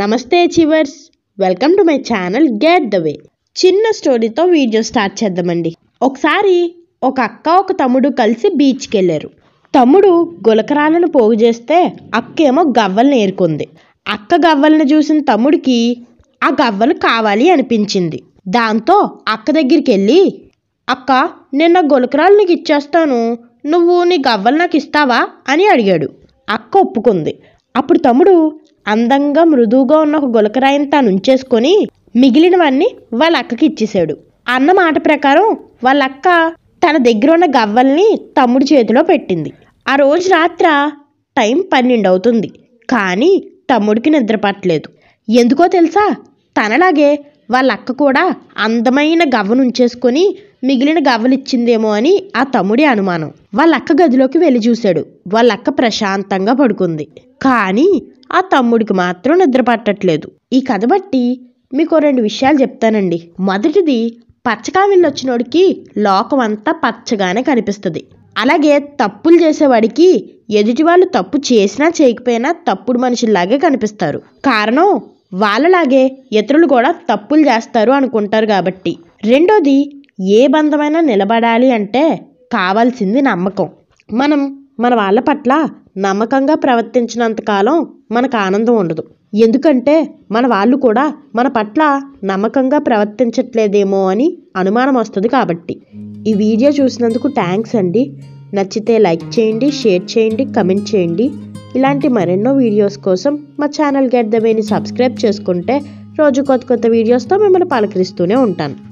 నమస్తే చివర్స్ welcome to my channel get the way చిన్న స్టోరీతో వీడియో స్టార్ట్ చేద్దామండి ఒకసారి ఒక అక్క ఒక తమ్ముడు కలిసి బీచ్కి వెళ్ళారు తమ్ముడు గులకరాలను పోగు చేస్తే అక్క ఏమో గవ్వలు నేర్కొంది అక్క గవ్వలను చూసిన తమ్ముడికి ఆ గవ్వలు కావాలి అనిపించింది దాంతో అక్క దగ్గరికి వెళ్ళి అక్క నేను నా గులకరాలు నీకు ఇచ్చేస్తాను నువ్వు నీ గవ్వలు నాకు ఇస్తావా అని అడిగాడు అక్క ఒప్పుకుంది అప్పుడు తమ్ముడు అందంగా మృదువుగా ఉన్న ఒక గులకరాయిని తాను ఉంచేసుకొని మిగిలినవన్నీ వాళ్ళ అక్కకి ఇచ్చేశాడు అన్న మాట ప్రకారం వాళ్ళ అక్క తన దగ్గర ఉన్న గవ్వల్ని తమ్ముడి చేతిలో పెట్టింది ఆ రోజు రాత్ర టైం పన్నెండు అవుతుంది కానీ తమ్ముడికి నిద్రపట్టలేదు ఎందుకో తెలుసా తనలాగే వాళ్ళ అక్క కూడా అందమైన గవ్వనుంచేసుకొని మిగిలిన గవ్వలిచ్చిందేమో అని ఆ తమ్ముడి అనుమానం వాళ్ళ అక్క గదిలోకి వెళ్ళి చూశాడు వాళ్ళ అక్క ప్రశాంతంగా పడుకుంది కానీ ఆ తమ్ముడికి మాత్రం నిద్ర పట్టట్లేదు ఈ కథ బట్టి మీకు రెండు విషయాలు చెప్తానండి మొదటిది పచ్చకావిళ్ళు వచ్చినోడికి లోకం అంతా పచ్చగానే కనిపిస్తుంది అలాగే తప్పులు చేసేవాడికి ఎదుటి వాళ్ళు తప్పు చేసినా చేయకపోయినా తప్పుడు మనుషుల్లాగే కనిపిస్తారు కారణం వాళ్ళలాగే ఇతరులు కూడా తప్పులు చేస్తారు అనుకుంటారు కాబట్టి రెండోది ఏ బంధమైనా నిలబడాలి అంటే కావాల్సింది నమ్మకం మనం మన వాళ్ళ పట్ల నమ్మకంగా ప్రవర్తించినంతకాలం మనకు ఆనందం ఉండదు ఎందుకంటే మన వాళ్ళు కూడా మన పట్ల నమ్మకంగా ప్రవర్తించట్లేదేమో అని అనుమానం వస్తుంది కాబట్టి ఈ వీడియో చూసినందుకు థ్యాంక్స్ అండి నచ్చితే లైక్ చేయండి షేర్ చేయండి కమెంట్ చేయండి ఇలాంటి మరెన్నో వీడియోస్ కోసం మా ఛానల్ గెట్ ద వేని సబ్స్క్రైబ్ చేసుకుంటే రోజు కొత్త కొత్త వీడియోస్తో మిమ్మల్ని పలకరిస్తూనే ఉంటాను